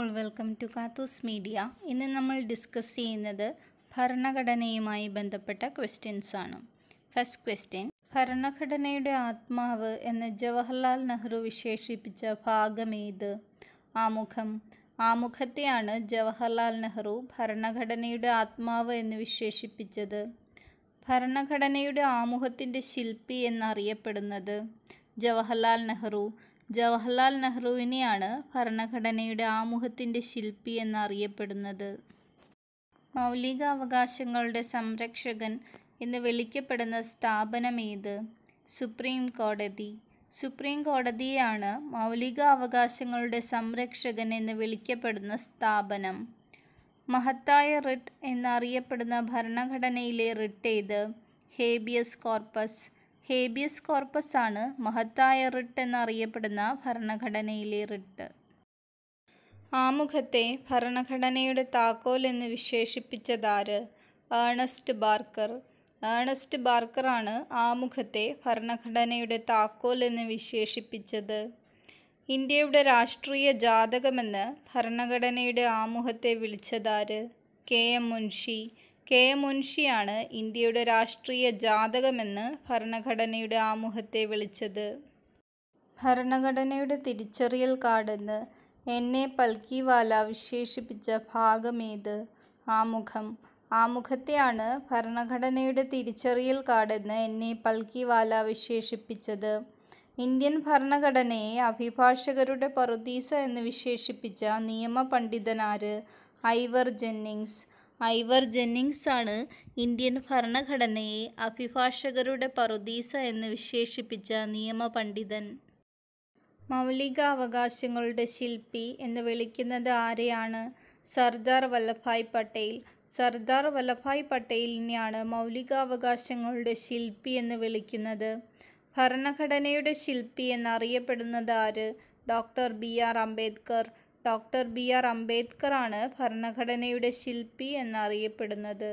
all welcome to കാത്തൂസ് media ഇന്ന് നമ്മൾ ഡിസ്കസ് ചെയ്യുന്നത് ഭരണഘടനയുമായി ബന്ധപ്പെട്ട ക്വസ്റ്റ്യൻസ് ആണ് ഫസ്റ്റ് ക്വസ്റ്റ്യൻ ഭരണഘടനയുടെ ആത്മാവ് എന്ന് ജവഹർലാൽ നെഹ്റു വിശേഷിപ്പിച്ച ഭാഗമേത് ആമുഖം ആമുഖത്തെയാണ് ജവഹർലാൽ നെഹ്റു ഭരണഘടനയുടെ ആത്മാവ് എന്ന് വിശേഷിപ്പിച്ചത് ഭരണഘടനയുടെ ആമുഖത്തിൻ്റെ ശില്പി എന്നറിയപ്പെടുന്നത് ജവഹർലാൽ നെഹ്റു ജവഹർലാൽ നെഹ്റുവിനെയാണ് ഭരണഘടനയുടെ ആമുഖത്തിൻ്റെ ശില്പി എന്നറിയപ്പെടുന്നത് മൗലിക അവകാശങ്ങളുടെ സംരക്ഷകൻ എന്ന് വിളിക്കപ്പെടുന്ന സ്ഥാപനമേത് സുപ്രീം കോടതി സുപ്രീം കോടതിയാണ് മൗലിക അവകാശങ്ങളുടെ സംരക്ഷകൻ എന്ന് വിളിക്കപ്പെടുന്ന സ്ഥാപനം മഹത്തായ റിട്ട് എന്നറിയപ്പെടുന്ന ഭരണഘടനയിലെ റിട്ട് ഏത് ഹേബിയസ് കോർപ്പസ് ഹേബിയസ് കോർപ്പസ് ആണ് മഹത്തായ റിട്ട് എന്നറിയപ്പെടുന്ന ഭരണഘടനയിലെ റിട്ട് ആമുഖത്തെ ഭരണഘടനയുടെ താക്കോൽ എന്ന് വിശേഷിപ്പിച്ചതാര് ഏണസ്റ്റ് ബാർക്കർ ഏണസ്റ്റ് ബാർക്കറാണ് ആമുഖത്തെ ഭരണഘടനയുടെ താക്കോൽ എന്ന് വിശേഷിപ്പിച്ചത് ഇന്ത്യയുടെ രാഷ്ട്രീയ ജാതകമെന്ന് ഭരണഘടനയുടെ ആമുഖത്തെ വിളിച്ചതാര് കെ എം മുൻഷി കെ മുൻഷിയാണ് ഇന്ത്യയുടെ രാഷ്ട്രീയ ജാതകമെന്ന് ഭരണഘടനയുടെ ആമുഖത്തെ വിളിച്ചത് ഭരണഘടനയുടെ തിരിച്ചറിയൽ കാർഡെന്ന് എന്നെ പൽക്കിവാല വിശേഷിപ്പിച്ച ഭാഗമേത് ആമുഖം ആമുഖത്തെയാണ് ഭരണഘടനയുടെ തിരിച്ചറിയൽ കാർഡെന്ന് എന്നെ പൽക്കിവാല വിശേഷിപ്പിച്ചത് ഇന്ത്യൻ ഭരണഘടനയെ അഭിഭാഷകരുടെ പറുദീസ എന്ന് വിശേഷിപ്പിച്ച പണ്ഡിതനാര് ഐവർ ജെന്നിങ്സ് ഐവർ ജെന്നിങ്സ് ആണ് ഇന്ത്യൻ ഭരണഘടനയെ അഭിഭാഷകരുടെ പറുദീസ എന്ന് വിശേഷിപ്പിച്ച നിയമ പണ്ഡിതൻ മൗലികാവകാശങ്ങളുടെ ശില്പി എന്ന് വിളിക്കുന്നത് ആരെയാണ് സർദാർ വല്ലഭായ് പട്ടേൽ സർദാർ വല്ലഭായ് പട്ടേലിനെയാണ് മൗലികാവകാശങ്ങളുടെ ശില്പി എന്ന് വിളിക്കുന്നത് ഭരണഘടനയുടെ ശില്പി എന്നറിയപ്പെടുന്നത് ആര് doctor B R Ambedkar doctor B R Ambedkar ആണ് ഭരണഘടനയുടെ ശില്പി എന്നറിയപ്പെടുന്നത്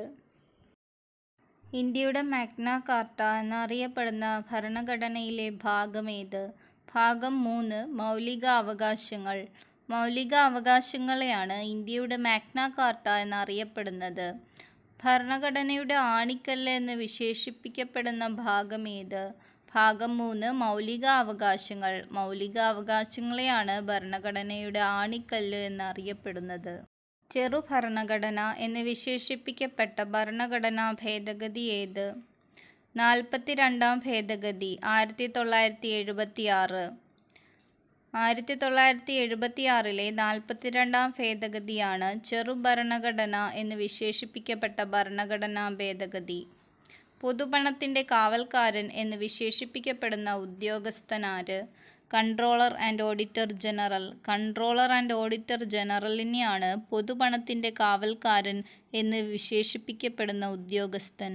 ഇന്ത്യയുടെ മാഗ്ന കാർട്ട എന്നറിയപ്പെടുന്ന ഭരണഘടനയിലെ ഏത് ഭാഗം മൂന്ന് മൗലിക അവകാശങ്ങൾ മൗലിക അവകാശങ്ങളെയാണ് ഇന്ത്യയുടെ മാഗ്ന കാർട്ട എന്നറിയപ്പെടുന്നത് ഭരണഘടനയുടെ ആണിക്കല്ല് എന്ന് വിശേഷിപ്പിക്കപ്പെടുന്ന ഏത് ഭാഗം മൂന്ന് മൗലിക അവകാശങ്ങൾ മൗലിക അവകാശങ്ങളെയാണ് ഭരണഘടനയുടെ ആണിക്കല്ല് എന്നറിയപ്പെടുന്നത് ചെറു ഭരണഘടന എന്ന് വിശേഷിപ്പിക്കപ്പെട്ട ഭരണഘടനാ ഭേദഗതി ഏത് നാൽപ്പത്തിരണ്ടാം ഭേദഗതി ആയിരത്തി തൊള്ളായിരത്തി എഴുപത്തി ആറ് ആയിരത്തി തൊള്ളായിരത്തി എഴുപത്തി എഴുപത്തിയാറിലെ നാൽപ്പത്തിരണ്ടാം ഭേദഗതിയാണ് ചെറു ഭരണഘടന എന്ന് വിശേഷിപ്പിക്കപ്പെട്ട ഭരണഘടനാ ഭേദഗതി പൊതുപണത്തിൻ്റെ കാവൽക്കാരൻ എന്ന് വിശേഷിപ്പിക്കപ്പെടുന്ന ഉദ്യോഗസ്ഥനാര് controller and auditor general controller and auditor ജനറലിനെയാണ് പൊതുപണത്തിൻ്റെ കാവൽക്കാരൻ എന്ന് വിശേഷിപ്പിക്കപ്പെടുന്ന ഉദ്യോഗസ്ഥൻ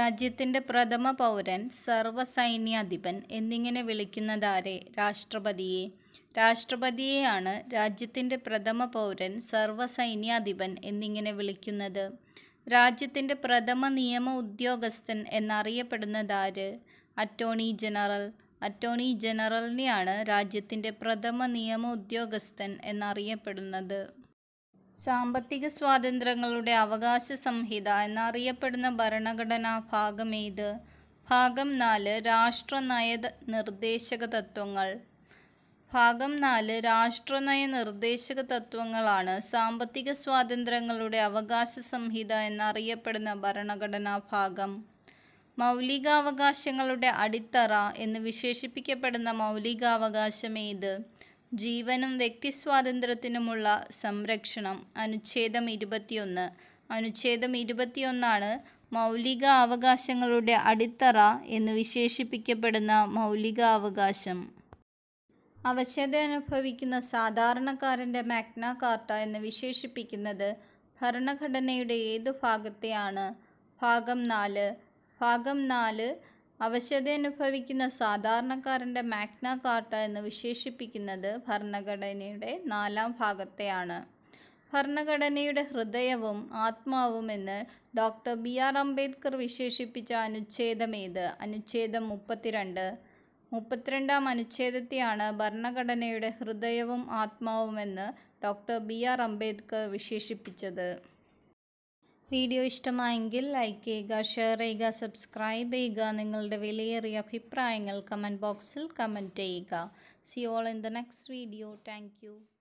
രാജ്യത്തിൻ്റെ പ്രഥമ പൗരൻ സർവ്വസൈന്യാധിപൻ എന്നിങ്ങനെ വിളിക്കുന്നതാരെ രാഷ്ട്രപതിയെ രാഷ്ട്രപതിയെയാണ് രാജ്യത്തിൻ്റെ പ്രഥമ പൗരൻ സർവ്വസൈന്യാധിപൻ എന്നിങ്ങനെ വിളിക്കുന്നത് രാജ്യത്തിൻ്റെ പ്രഥമ നിയമ ഉദ്യോഗസ്ഥൻ എന്നറിയപ്പെടുന്നതാര് അറ്റോർണി ജനറൽ അറ്റോർണി ജനറലിനെയാണ് രാജ്യത്തിൻ്റെ പ്രഥമ നിയമ ഉദ്യോഗസ്ഥൻ എന്നറിയപ്പെടുന്നത് സാമ്പത്തിക സ്വാതന്ത്ര്യങ്ങളുടെ അവകാശ സംഹിത എന്നറിയപ്പെടുന്ന ഭരണഘടനാ ഭാഗം ഏത് ഭാഗം നാല് രാഷ്ട്ര നിർദ്ദേശക തത്വങ്ങൾ ഭാഗം നാല് രാഷ്ട്രനയ നിർദ്ദേശക തത്വങ്ങളാണ് സാമ്പത്തിക സ്വാതന്ത്ര്യങ്ങളുടെ അവകാശ സംഹിത എന്നറിയപ്പെടുന്ന ഭരണഘടനാ ഭാഗം മൗലികാവകാശങ്ങളുടെ അടിത്തറ എന്ന് വിശേഷിപ്പിക്കപ്പെടുന്ന മൗലികാവകാശം ഏത് ജീവനും വ്യക്തി സ്വാതന്ത്ര്യത്തിനുമുള്ള സംരക്ഷണം അനുച്ഛേദം ഇരുപത്തിയൊന്ന് അനുച്ഛേദം ഇരുപത്തിയൊന്നാണ് മൗലിക അവകാശങ്ങളുടെ അടിത്തറ എന്ന് വിശേഷിപ്പിക്കപ്പെടുന്ന മൗലികാവകാശം അവശത അനുഭവിക്കുന്ന സാധാരണക്കാരൻ്റെ മാഗ്ന കാർട്ട എന്ന് വിശേഷിപ്പിക്കുന്നത് ഭരണഘടനയുടെ ഏത് ഭാഗത്തെയാണ് ഭാഗം നാല് ഭാഗം നാല് അവശത അനുഭവിക്കുന്ന സാധാരണക്കാരൻ്റെ മാഗ്ന കാർട്ട എന്ന് വിശേഷിപ്പിക്കുന്നത് ഭരണഘടനയുടെ നാലാം ഭാഗത്തെയാണ് ഭരണഘടനയുടെ ഹൃദയവും ആത്മാവും എന്ന് ഡോക്ടർ ബി ആർ അംബേദ്കർ വിശേഷിപ്പിച്ച അനുച്ഛേദം ഏത് അനുച്ഛേദം മുപ്പത്തിരണ്ട് മുപ്പത്തിരണ്ടാം അനുച്ഛേദത്തെയാണ് ഭരണഘടനയുടെ ഹൃദയവും ആത്മാവുമെന്ന് ഡോക്ടർ ബി ആർ അംബേദ്കർ വിശേഷിപ്പിച്ചത് വീഡിയോ ഇഷ്ടമായെങ്കിൽ ലൈക്ക് ചെയ്യുക ഷെയർ ചെയ്യുക സബ്സ്ക്രൈബ് ചെയ്യുക നിങ്ങളുടെ വിലയേറിയ അഭിപ്രായങ്ങൾ കമൻറ്റ് ബോക്സിൽ കമൻറ്റ് ചെയ്യുക see all in the next video thank